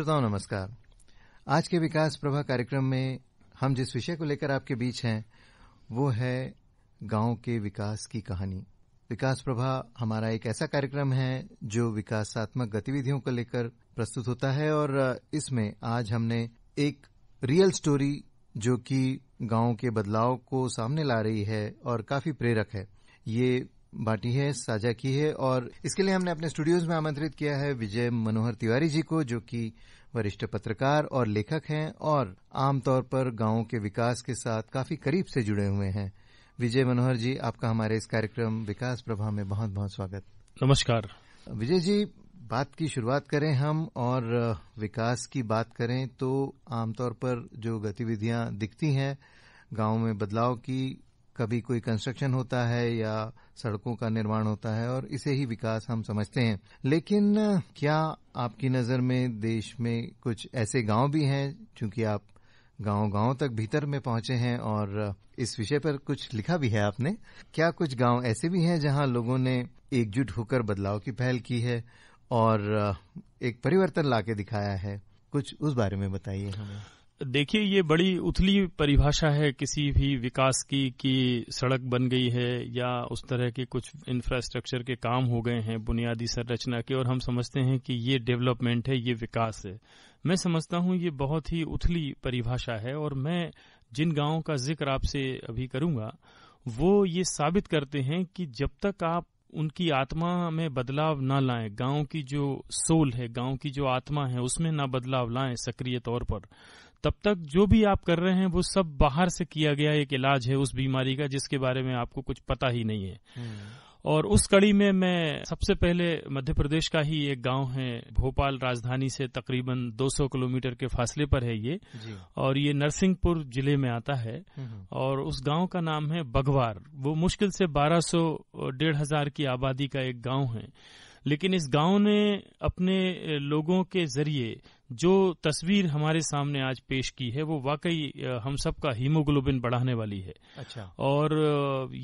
श्रोताओं नमस्कार आज के विकास प्रभा कार्यक्रम में हम जिस विषय को लेकर आपके बीच हैं वो है गांव के विकास की कहानी विकास प्रभा हमारा एक ऐसा कार्यक्रम है जो विकासात्मक गतिविधियों को लेकर प्रस्तुत होता है और इसमें आज हमने एक रियल स्टोरी जो कि गांव के बदलाव को सामने ला रही है और काफी प्रेरक है ये बांटी है साझा की है और इसके लिए हमने अपने स्टूडियोज में आमंत्रित किया है विजय मनोहर तिवारी जी को जो कि वरिष्ठ पत्रकार और लेखक हैं और आमतौर पर गांवों के विकास के साथ काफी करीब से जुड़े हुए हैं विजय मनोहर जी आपका हमारे इस कार्यक्रम विकास प्रभा में बहुत बहुत स्वागत नमस्कार विजय जी बात की शुरुआत करें हम और विकास की बात करें तो आमतौर पर जो गतिविधियां दिखती हैं गांव में बदलाव की कभी कोई कंस्ट्रक्शन होता है या सड़कों का निर्माण होता है और इसे ही विकास हम समझते हैं लेकिन क्या आपकी नज़र में देश में कुछ ऐसे गांव भी हैं क्योंकि आप गांव गांव तक भीतर में पहुंचे हैं और इस विषय पर कुछ लिखा भी है आपने क्या कुछ गांव ऐसे भी हैं जहां लोगों ने एकजुट होकर बदलाव की पहल की है और एक परिवर्तन लाके दिखाया है कुछ उस बारे में बताइए हमें देखिए ये बड़ी उथली परिभाषा है किसी भी विकास की कि सड़क बन गई है या उस तरह के कुछ इंफ्रास्ट्रक्चर के काम हो गए हैं बुनियादी संरचना के और हम समझते हैं कि ये डेवलपमेंट है ये विकास है मैं समझता हूं ये बहुत ही उथली परिभाषा है और मैं जिन गांवों का जिक्र आपसे अभी करूंगा वो ये साबित करते हैं कि जब तक आप उनकी आत्मा में बदलाव ना लाए गांव की जो सोल है गांव की जो आत्मा है उसमें ना बदलाव लाएं सक्रिय तौर पर तब तक जो भी आप कर रहे हैं वो सब बाहर से किया गया एक इलाज है उस बीमारी का जिसके बारे में आपको कुछ पता ही नहीं है हम्म। और उस कड़ी में मैं सबसे पहले मध्य प्रदेश का ही एक गांव है भोपाल राजधानी से तकरीबन 200 किलोमीटर के फासले पर है ये और ये नरसिंहपुर जिले में आता है हम्म। और उस गांव का नाम है बघवार वो मुश्किल से 1200 सौ डेढ़ हजार की आबादी का एक गांव है लेकिन इस गांव ने अपने लोगों के जरिए जो तस्वीर हमारे सामने आज पेश की है वो वाकई हम सबका हीमोग्लोबिन बढ़ाने वाली है अच्छा और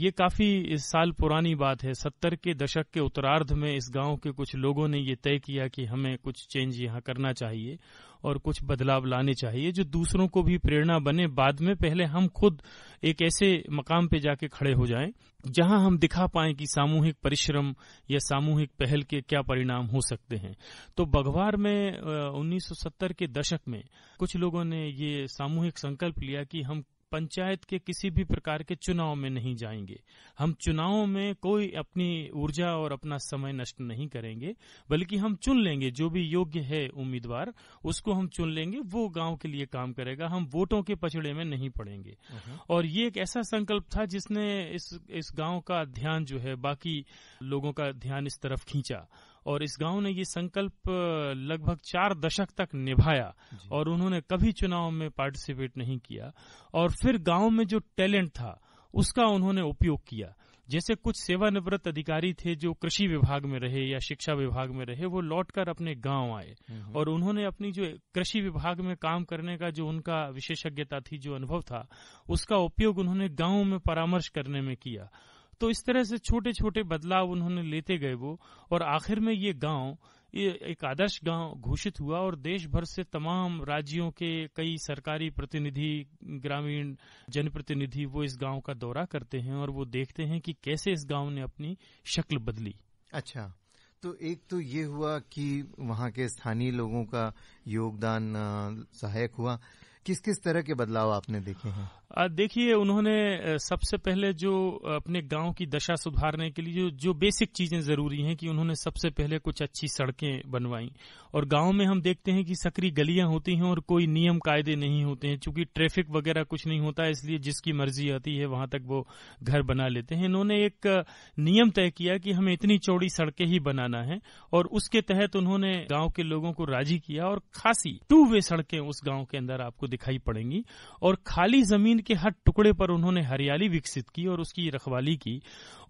ये काफी इस साल पुरानी बात है सत्तर के दशक के उत्तरार्ध में इस गांव के कुछ लोगों ने ये तय किया कि हमें कुछ चेंज यहाँ करना चाहिए और कुछ बदलाव लाने चाहिए जो दूसरों को भी प्रेरणा बने बाद में पहले हम खुद एक ऐसे मकाम पे जाके खड़े हो जाएं जहां हम दिखा पाए कि सामूहिक परिश्रम या सामूहिक पहल के क्या परिणाम हो सकते हैं तो बघवार में उन्नीस 1970 के दशक में कुछ लोगों ने ये सामूहिक संकल्प लिया कि हम पंचायत के किसी भी प्रकार के चुनाव में नहीं जाएंगे हम चुनावों में कोई अपनी ऊर्जा और अपना समय नष्ट नहीं करेंगे बल्कि हम चुन लेंगे जो भी योग्य है उम्मीदवार उसको हम चुन लेंगे वो गांव के लिए काम करेगा हम वोटों के पछड़े में नहीं पड़ेंगे हम्म। और ये एक ऐसा संकल्प था जिसने इस इस गांव का ध्यान जो है बाकी लोगों का ध्यान इस तरफ खींचा और इस गांव ने ये संकल्प लगभग चार दशक तक निभाया और उन्होंने कभी चुनाव में पार्टिसिपेट नहीं किया और फिर गांव में जो टैलेंट था उसका उन्होंने उपयोग किया जैसे कुछ सेवानिवृत्त अधिकारी थे जो कृषि विभाग में रहे या शिक्षा विभाग में रहे वो लौटकर अपने गांव आए हम्म। और उन्होंने अपनी जो कृषि विभाग में काम करने का जो उनका विशेषज्ञता थी जो अनुभव था उसका उपयोग उन्होंने गांव में परामर्श करने में किया तो इस तरह से छोटे छोटे बदलाव उन्होंने लेते गए वो और आखिर में ये गांव ये एक आदर्श गांव घोषित हुआ और देश भर से तमाम राज्यों के कई सरकारी प्रतिनिधि ग्रामीण जनप्रतिनिधि वो इस गांव का दौरा करते हैं और वो देखते हैं कि कैसे इस गांव ने अपनी शक्ल बदली अच्छा तो एक तो ये हुआ कि वहाँ के स्थानीय लोगों का योगदान सहायक हुआ किस किस तरह के बदलाव आपने देखे हैं देखिए उन्होंने सबसे पहले जो अपने गांव की दशा सुधारने के लिए जो, जो बेसिक चीजें जरूरी हैं कि उन्होंने सबसे पहले कुछ अच्छी सड़कें बनवाई और गांव में हम देखते हैं कि सक्री गलियां होती हैं और कोई नियम कायदे नहीं होते हैं चूंकि ट्रैफिक वगैरह कुछ नहीं होता इसलिए जिसकी मर्जी आती है वहां तक वो घर बना लेते हैं इन्होंने एक नियम तय किया कि हमें इतनी चौड़ी सड़कें ही बनाना है और उसके तहत उन्होंने गाँव के लोगों को राजी किया और खासी टू वे सड़कें उस गाँव के अंदर आपको दिखाई पड़ेंगी और खाली जमीन के हर टुकड़े पर उन्होंने हरियाली विकसित की और उसकी रखवाली की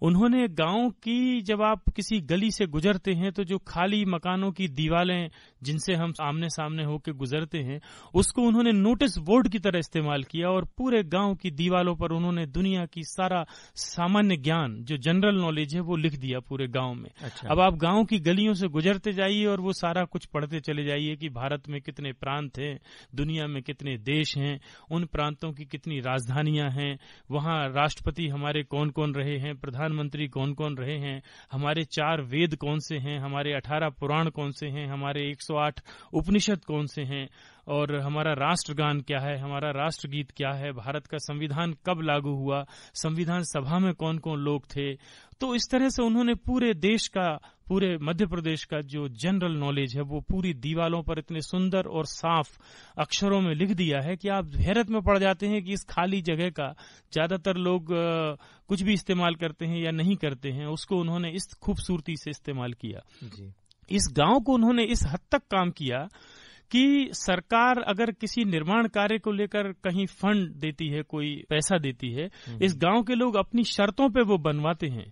उन्होंने गांव की जब आप किसी गली से गुजरते हैं तो जो खाली मकानों की दीवारें जिनसे हम आमने सामने होकर गुजरते हैं उसको उन्होंने नोटिस बोर्ड की तरह इस्तेमाल किया और पूरे गांव की दीवालों पर उन्होंने दुनिया की सारा सामान्य ज्ञान जो जनरल नॉलेज है वो लिख दिया पूरे गांव में अच्छा। अब आप गांव की गलियों से गुजरते जाइए और वो सारा कुछ पढ़ते चले जाइए कि भारत में कितने प्रांत हैं दुनिया में कितने देश हैं उन प्रांतों की कितनी राजधानियां हैं वहां राष्ट्रपति हमारे कौन कौन रहे हैं प्रधानमंत्री कौन कौन रहे हैं हमारे चार वेद कौन से हैं हमारे अठारह पुराण कौन से हैं हमारे एक उपनिषद कौन से हैं और हमारा राष्ट्रगान क्या है हमारा राष्ट्रगीत क्या है भारत का संविधान कब लागू हुआ संविधान सभा में कौन कौन लोग थे तो इस तरह से उन्होंने पूरे देश का पूरे मध्य प्रदेश का जो जनरल नॉलेज है वो पूरी दीवालों पर इतने सुंदर और साफ अक्षरों में लिख दिया है कि आप हैरत में पड़ जाते हैं कि इस खाली जगह का ज्यादातर लोग कुछ भी इस्तेमाल करते हैं या नहीं करते हैं उसको उन्होंने इस खूबसूरती से इस्तेमाल किया जी। इस गांव को उन्होंने इस हद तक काम किया कि सरकार अगर किसी निर्माण कार्य को लेकर कहीं फंड देती है कोई पैसा देती है हम्म। इस गांव के लोग अपनी शर्तों पे वो बनवाते हैं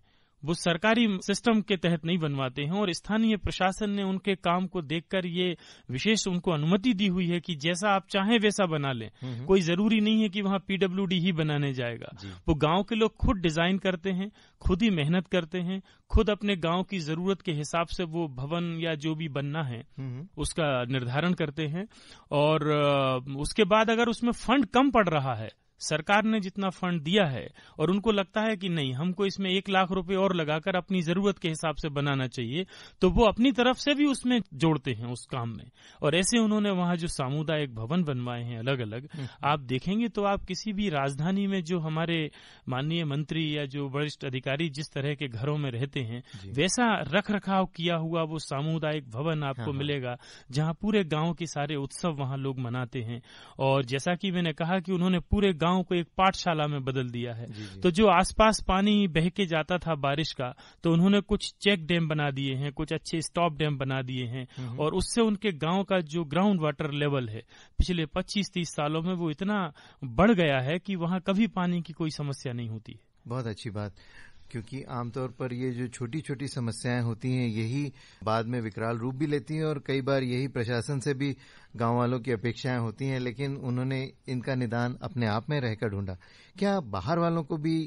वो सरकारी सिस्टम के तहत नहीं बनवाते हैं और स्थानीय प्रशासन ने उनके काम को देखकर ये विशेष उनको अनुमति दी हुई है कि जैसा आप चाहें वैसा बना लें हम्म, हम्म। कोई जरूरी नहीं है कि वहां पीडब्ल्यू ही बनाने जाएगा वो गांव के लोग खुद डिजाइन करते हैं खुद ही मेहनत करते हैं खुद अपने गांव की जरूरत के हिसाब से वो भवन या जो भी बनना है हम्म, उसका निर्धारण करते हैं और उसके बाद अगर उसमें फंड कम पड़ रहा है सरकार ने जितना फंड दिया है और उनको लगता है कि नहीं हमको इसमें एक लाख रुपए और लगाकर अपनी जरूरत के हिसाब से बनाना चाहिए तो वो अपनी तरफ से भी उसमें जोड़ते हैं उस काम में और ऐसे उन्होंने वहां जो सामुदायिक भवन बनवाए हैं अलग अलग हम्म। आप देखेंगे तो आप किसी भी राजधानी में जो हमारे माननीय मंत्री या जो वरिष्ठ अधिकारी जिस तरह के घरों में रहते हैं वैसा रख रखाव किया हुआ वो सामुदायिक भवन आपको हाँ, हाँ। मिलेगा जहां पूरे गांव के सारे उत्सव वहां लोग मनाते हैं और जैसा कि मैंने कहा कि उन्होंने पूरे गांव को एक पाठशाला में बदल दिया है तो जो आसपास पानी बह के जाता था बारिश का तो उन्होंने कुछ चेक डैम बना दिए हैं कुछ अच्छे स्टॉप डैम बना दिए हैं हम्म, हम्म। और उससे उनके गांव का जो ग्राउंड वाटर लेवल है पिछले 25-30 सालों में वो इतना बढ़ गया है कि वहाँ कभी पानी की कोई समस्या नहीं होती बहुत अच्छी बात क्योंकि आमतौर पर ये जो छोटी छोटी समस्याएं होती हैं यही बाद में विकराल रूप भी लेती हैं और कई बार यही प्रशासन से भी गांव वालों की अपेक्षाएं होती हैं लेकिन उन्होंने इनका निदान अपने आप में रहकर ढूंढा क्या बाहर वालों को भी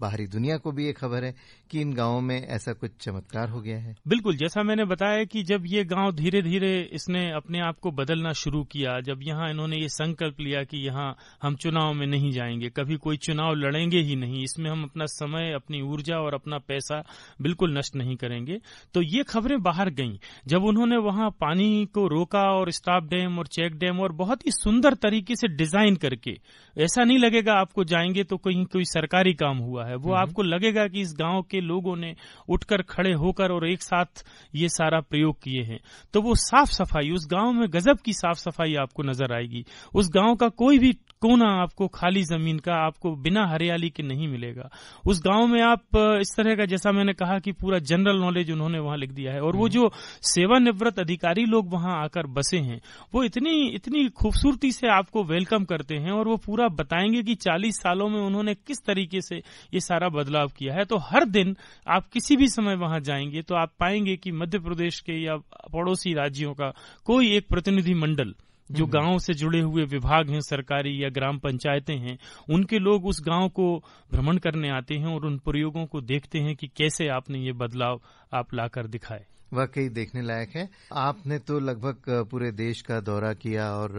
बाहरी दुनिया को भी ये खबर है कि इन गांवों में ऐसा कुछ चमत्कार हो गया है बिल्कुल जैसा मैंने बताया कि जब ये गांव धीरे धीरे इसने अपने आप को बदलना शुरू किया जब यहाँ इन्होंने ये संकल्प लिया कि यहाँ हम चुनाव में नहीं जाएंगे कभी कोई चुनाव लड़ेंगे ही नहीं इसमें हम अपना समय अपनी ऊर्जा और अपना पैसा बिल्कुल नष्ट नहीं करेंगे तो ये खबरें बाहर गई जब उन्होंने वहां पानी को रोका और स्टाफ डैम और चेक डैम और बहुत ही सुंदर तरीके से डिजाइन करके ऐसा नहीं लगेगा आपको जाएंगे तो कहीं कोई सरकारी काम हुआ है वो हम्म। आपको लगेगा कि इस गांव के लोगों ने उठकर खड़े होकर और एक साथ ये सारा प्रयोग किए हैं तो वो साफ सफाई उस गांव में गजब की साफ सफाई आपको नजर आएगी उस गांव का कोई भी कोना आपको खाली जमीन का आपको बिना हरियाली के नहीं मिलेगा उस गांव में आप इस तरह का जैसा मैंने कहा कि पूरा जनरल नॉलेज उन्होंने वहां लिख दिया है और वो हम्म। जो सेवानिवृत्त अधिकारी लोग वहां आकर बसे हैं वो इतनी इतनी खूबसूरती से आपको वेलकम करते हैं और वो पूरा बताएंगे कि चालीस सालों में उन्होंने किस तरीके से ये सारा बदलाव किया है तो हर दिन आप किसी भी समय वहां जाएंगे तो आप पाएंगे कि मध्य प्रदेश के या पड़ोसी राज्यों का कोई एक प्रतिनिधि मंडल जो हम्म। गांव से जुड़े हुए विभाग हैं सरकारी या ग्राम पंचायतें हैं उनके लोग उस गांव को भ्रमण करने आते हैं और उन प्रयोगों को देखते हैं कि कैसे आपने ये बदलाव आप लाकर दिखाए वाकई देखने लायक है आपने तो लगभग पूरे देश का दौरा किया और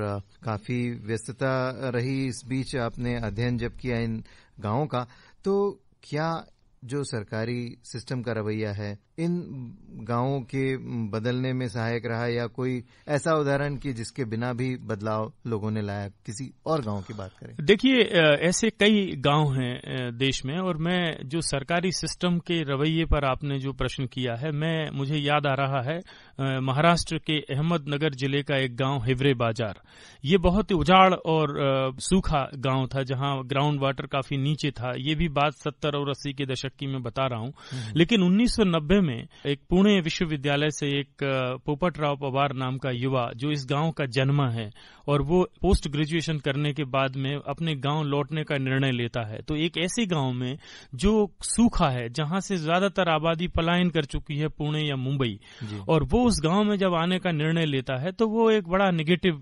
काफी व्यस्तता रही इस बीच आपने अध्ययन जब किया इन गाँव का तो क्या जो सरकारी सिस्टम का रवैया है इन गांवों के बदलने में सहायक रहा या कोई ऐसा उदाहरण कि जिसके बिना भी बदलाव लोगों ने लाया किसी और गांव की बात करें देखिए ऐसे कई गांव हैं देश में और मैं जो सरकारी सिस्टम के रवैये पर आपने जो प्रश्न किया है मैं मुझे याद आ रहा है महाराष्ट्र के अहमदनगर जिले का एक गांव हिवरे बाजार ये बहुत उजाड़ और सूखा गांव था जहां ग्राउंड वाटर काफी नीचे था ये भी बात सत्तर और अस्सी के दशक की मैं बता रहा हूं हम्म। लेकिन उन्नीस में में एक पुणे विश्वविद्यालय से एक पोपट राव पवार नाम का युवा जो इस गांव का जन्मा है और वो पोस्ट ग्रेजुएशन करने के बाद में अपने गांव लौटने का निर्णय लेता है तो एक ऐसे गांव में जो सूखा है जहां से ज्यादातर आबादी पलायन कर चुकी है पुणे या मुंबई और वो उस गांव में जब आने का निर्णय लेता है तो वो एक बड़ा निगेटिव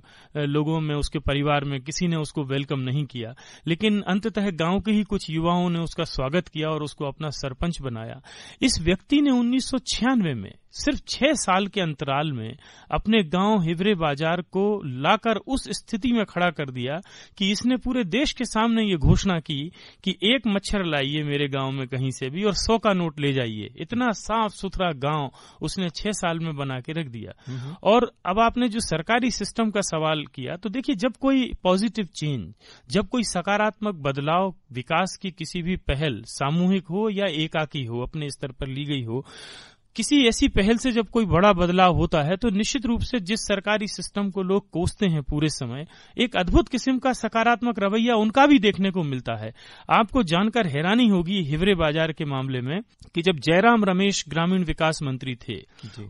लोगों में उसके परिवार में किसी ने उसको वेलकम नहीं किया लेकिन अंततः गांव के ही कुछ युवाओं ने उसका स्वागत किया और उसको अपना सरपंच बनाया इस व्यक्ति ने उन्नीस में सिर्फ छह साल के अंतराल में अपने गांव हिवरे बाजार को लाकर उस स्थिति में खड़ा कर दिया कि इसने पूरे देश के सामने ये घोषणा की कि एक मच्छर लाइए मेरे गांव में कहीं से भी और सौ का नोट ले जाइए इतना साफ सुथरा गांव उसने छह साल में बना के रख दिया हम्म हम्म। और अब आपने जो सरकारी सिस्टम का सवाल किया तो देखिए जब कोई पॉजिटिव चेंज जब कोई सकारात्मक बदलाव विकास की किसी भी पहल सामूहिक हो या एकाकी हो अपने स्तर पर ली गई हो किसी ऐसी पहल से जब कोई बड़ा बदलाव होता है तो निश्चित रूप से जिस सरकारी सिस्टम को लोग कोसते हैं पूरे समय एक अद्भुत किस्म का सकारात्मक रवैया उनका भी देखने को मिलता है आपको जानकर हैरानी होगी हिवरे बाजार के मामले में कि जब जयराम रमेश ग्रामीण विकास मंत्री थे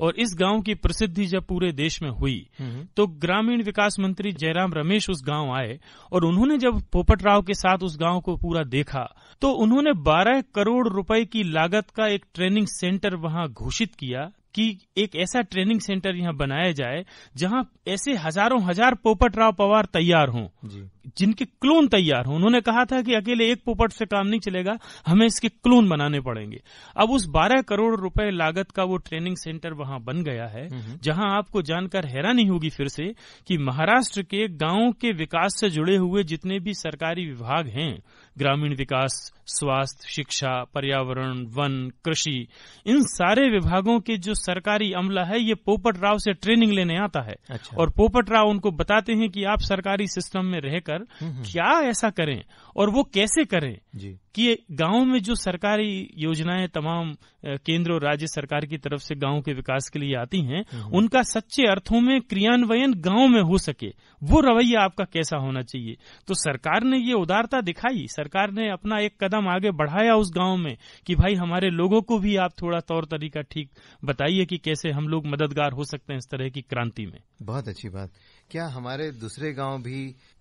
और इस गांव की प्रसिद्धि जब पूरे देश में हुई हम्म। तो ग्रामीण विकास मंत्री जयराम रमेश उस गांव आए और उन्होंने जब पोपट राव के साथ उस गांव को पूरा देखा तो उन्होंने बारह करोड़ रुपए की लागत का एक ट्रेनिंग सेंटर वहां घोषित घोषित किया कि एक ऐसा ट्रेनिंग सेंटर यहाँ बनाया जाए जहाँ ऐसे हजारों हजार पोपट राव पवार तैयार हों जिनके क्लोन तैयार हो उन्होंने कहा था कि अकेले एक पोपट से काम नहीं चलेगा हमें इसके क्लोन बनाने पड़ेंगे अब उस 12 करोड़ रुपए लागत का वो ट्रेनिंग सेंटर वहां बन गया है हम्म। जहां आपको जानकर हैरानी होगी फिर से कि महाराष्ट्र के गांव के विकास से जुड़े हुए जितने भी सरकारी विभाग हैं ग्रामीण विकास स्वास्थ्य शिक्षा पर्यावरण वन कृषि इन सारे विभागों के जो सरकारी अमला है ये पोपट राव से ट्रेनिंग लेने आता है अच्छा। और पोपट राव उनको बताते हैं कि आप सरकारी सिस्टम में रहकर लेकर हम्म, हम्म। क्या ऐसा करें और वो कैसे करें कि गांव में जो सरकारी योजनाएं तमाम केंद्र और राज्य सरकार की तरफ से गांव के विकास के लिए आती हैं हम्म, उनका सच्चे अर्थों में क्रियान्वयन गांव में हो सके वो रवैया आपका कैसा होना चाहिए तो सरकार ने ये उदारता दिखाई सरकार ने अपना एक कदम आगे बढ़ाया उस गांव में कि भाई हमारे लोगों को भी आप थोड़ा तौर तरीका ठीक बताइए कि कैसे हम लोग मददगार हो सकते हैं इस तरह की क्रांति में बहुत अच्छी बात क्या हमारे दूसरे गांव भी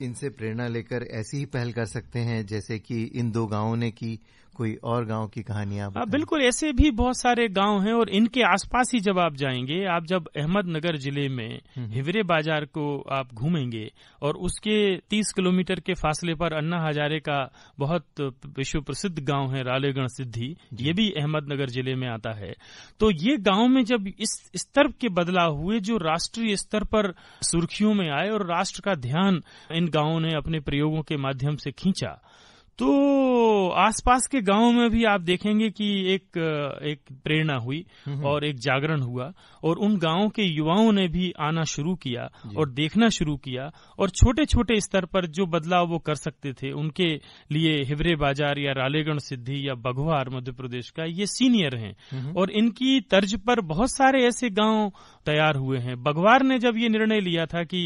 इनसे प्रेरणा लेकर ऐसी ही पहल कर सकते हैं जैसे कि इन दो गांवों ने की कोई और गांव की कहानी आप हाँ, बिल्कुल ऐसे भी बहुत सारे गांव हैं और इनके आसपास ही जब आप जाएंगे आप जब अहमदनगर जिले में हम्म। हिवरे बाजार को आप घूमेंगे और उसके 30 किलोमीटर के फासले पर अन्ना हजारे का बहुत विश्व प्रसिद्ध गांव है रालेगढ़ सिद्धि ये भी अहमदनगर जिले में आता है तो ये गांव में जब इस स्तर के बदलाव हुए जो राष्ट्रीय स्तर पर सुर्खियों में आए और राष्ट्र का ध्यान इन गांवों ने अपने प्रयोगों के माध्यम से खींचा तो आसपास के गांव में भी आप देखेंगे कि एक एक प्रेरणा हुई और एक जागरण हुआ और उन गांवों के युवाओं ने भी आना शुरू किया और देखना शुरू किया और छोटे छोटे स्तर पर जो बदलाव वो कर सकते थे उनके लिए हिवरे बाजार या रालेगढ़ सिद्धि या बघवार मध्य प्रदेश का ये सीनियर हैं और इनकी तर्ज पर बहुत सारे ऐसे गांव तैयार हुए हैं बघवार ने जब ये निर्णय लिया था कि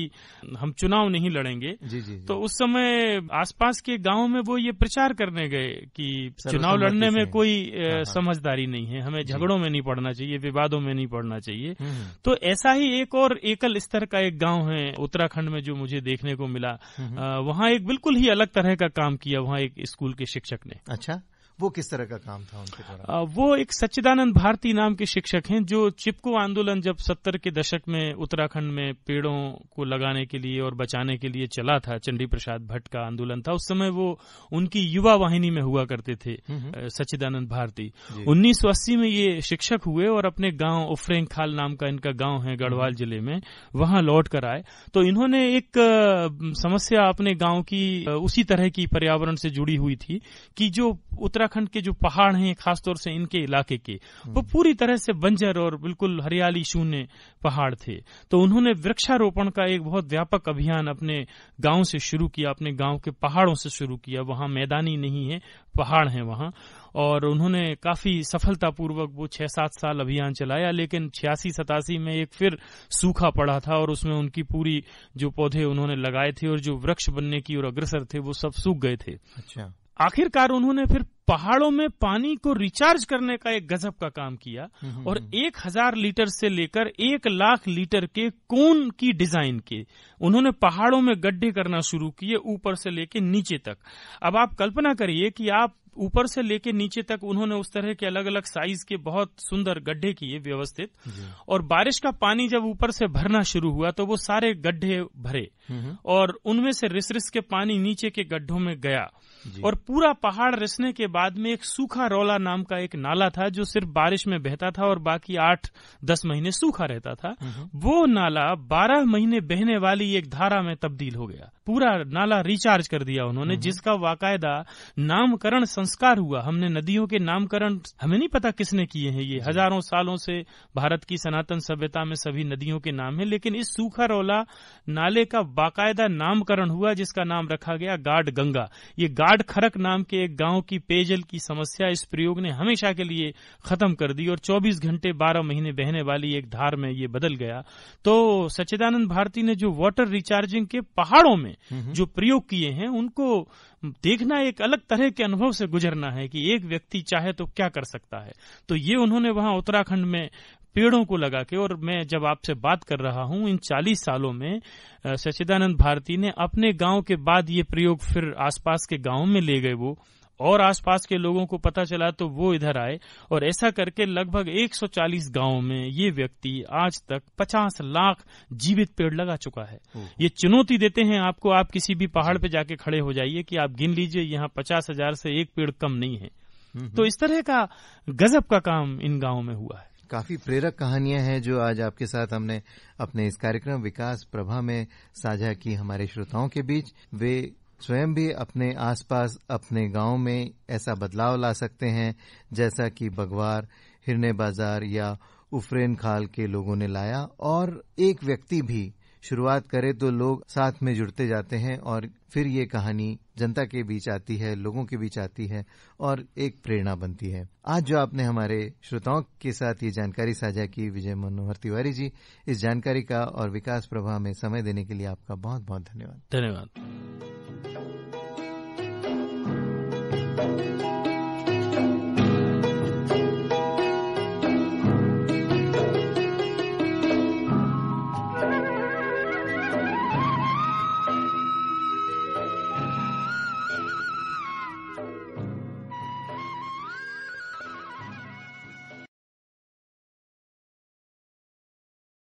हम चुनाव नहीं लड़ेंगे जी जी तो उस समय आसपास के गांव में वो ये प्रचार करने गए कि चुनाव लड़ने में कोई हाँ, हाँ। समझदारी नहीं है हमें झगड़ों में नहीं पड़ना चाहिए विवादों में नहीं पड़ना चाहिए हम्म, हम्म। तो ऐसा ही एक और एकल स्तर का एक गांव है उत्तराखंड में जो मुझे देखने को मिला हम्म, वहाँ एक बिल्कुल ही अलग तरह का काम किया वहाँ एक स्कूल के शिक्षक ने अच्छा वो किस तरह का काम था उनके द्वारा वो एक सच्चिदानंद भारती नाम के शिक्षक हैं जो चिपको आंदोलन जब सत्तर के दशक में उत्तराखंड में पेड़ों को लगाने के लिए और बचाने के लिए चला था चंडी प्रसाद भट्ट का आंदोलन था उस समय वो उनकी युवा वाहिनी में हुआ करते थे हम्म, हम्म। सच्चिदानंद भारती उन्नीस में ये शिक्षक हुए और अपने गांव उफरेंग खाल नाम का इनका गांव है गढ़वाल हम्म। जिले में वहां लौट कर आए तो इन्होंने एक समस्या अपने गांव की उसी तरह की पर्यावरण से जुड़ी हुई थी कि जो उत्तराखंड उत्तराखंड के जो पहाड़ हैं खासतौर से इनके इलाके के वो हम्म। पूरी तरह से बंजर और बिल्कुल हरियाली शून्य पहाड़ थे तो उन्होंने वृक्षारोपण का एक बहुत व्यापक अभियान अपने गांव से शुरू किया अपने गांव के पहाड़ों से शुरू किया वहां मैदानी नहीं है पहाड़ है वहां और उन्होंने काफी सफलतापूर्वक वो छह सात साल अभियान चलाया लेकिन छियासी सतासी में एक फिर सूखा पड़ा था और उसमें उनकी पूरी जो पौधे उन्होंने लगाए थे और जो वृक्ष बनने की और अग्रसर थे वो सब सूख गए थे अच्छा आखिरकार उन्होंने फिर पहाड़ों में पानी को रिचार्ज करने का एक गजब का काम किया हम्म, और हम्म, हम्म। एक हजार लीटर से लेकर एक लाख लीटर के कोन की डिजाइन के उन्होंने पहाड़ों में गड्ढे करना शुरू किए ऊपर से लेके नीचे तक अब आप कल्पना करिए कि आप ऊपर से लेके नीचे तक उन्होंने उस तरह के अलग अलग साइज के बहुत सुंदर गड्ढे किए व्यवस्थित और बारिश का पानी जब ऊपर से भरना शुरू हुआ तो वो सारे गड्ढे भरे और उनमें से रिस रिस के पानी नीचे के गड्ढों में गया और पूरा पहाड़ रिसने के बाद में एक सूखा रौला नाम का एक नाला था जो सिर्फ बारिश में बहता था और बाकी आठ दस महीने सूखा रहता था हम्म। वो नाला बारह महीने बहने वाली एक धारा में तब्दील हो गया पूरा नाला रिचार्ज कर दिया उन्होंने हम्म। जिसका वाकायदा नामकरण संस्कार हुआ हमने नदियों के नामकरण हमें नहीं पता किसने किए हैं ये हजारों सालों से भारत की सनातन सभ्यता में सभी नदियों के नाम है लेकिन इस सूखा रौला नाले का बाकायदा नामकरण हुआ जिसका नाम रखा गया गाड गंगा ये गाड खरक नाम के एक गांव की पेयजल की समस्या इस प्रयोग ने हमेशा के लिए खत्म कर दी और 24 घंटे 12 महीने बहने वाली एक धार में ये बदल गया तो सच्चिदानंद भारती ने जो वाटर रिचार्जिंग के पहाड़ों में हम्म हम्म। जो प्रयोग किए हैं उनको देखना एक अलग तरह के अनुभव से गुजरना है कि एक व्यक्ति चाहे तो क्या कर सकता है तो ये उन्होंने वहां उत्तराखंड में पेड़ों को लगा के और मैं जब आपसे बात कर रहा हूं इन 40 सालों में सचिदानंद भारती ने अपने गांव के बाद ये प्रयोग फिर आसपास के गांव में ले गए वो और आसपास के लोगों को पता चला तो वो इधर आए और ऐसा करके लगभग 140 गांवों में ये व्यक्ति आज तक 50 लाख जीवित पेड़ लगा चुका है ये चुनौती देते हैं आपको आप किसी भी पहाड़ पे जाके खड़े हो जाइए कि आप गिन लीजिए यहाँ पचास हजार से एक पेड़ कम नहीं है हम्म, तो हम्म। इस तरह का गजब का काम इन गांवों में हुआ है काफी प्रेरक कहानियां हैं जो आज आपके साथ हमने अपने इस कार्यक्रम विकास प्रभा में साझा की हमारे श्रोताओं के बीच वे स्वयं भी अपने आसपास अपने गांव में ऐसा बदलाव ला सकते हैं जैसा कि बगवार हिरने बाजार या उफरेन खाल के लोगों ने लाया और एक व्यक्ति भी शुरुआत करे तो लोग साथ में जुड़ते जाते हैं और फिर ये कहानी जनता के बीच आती है लोगों के बीच आती है और एक प्रेरणा बनती है आज जो आपने हमारे श्रोताओं के साथ ये जानकारी साझा की विजय मनोहर तिवारी जी इस जानकारी का और विकास प्रभाव में समय देने के लिए आपका बहुत बहुत धन्यवाद धन्यवाद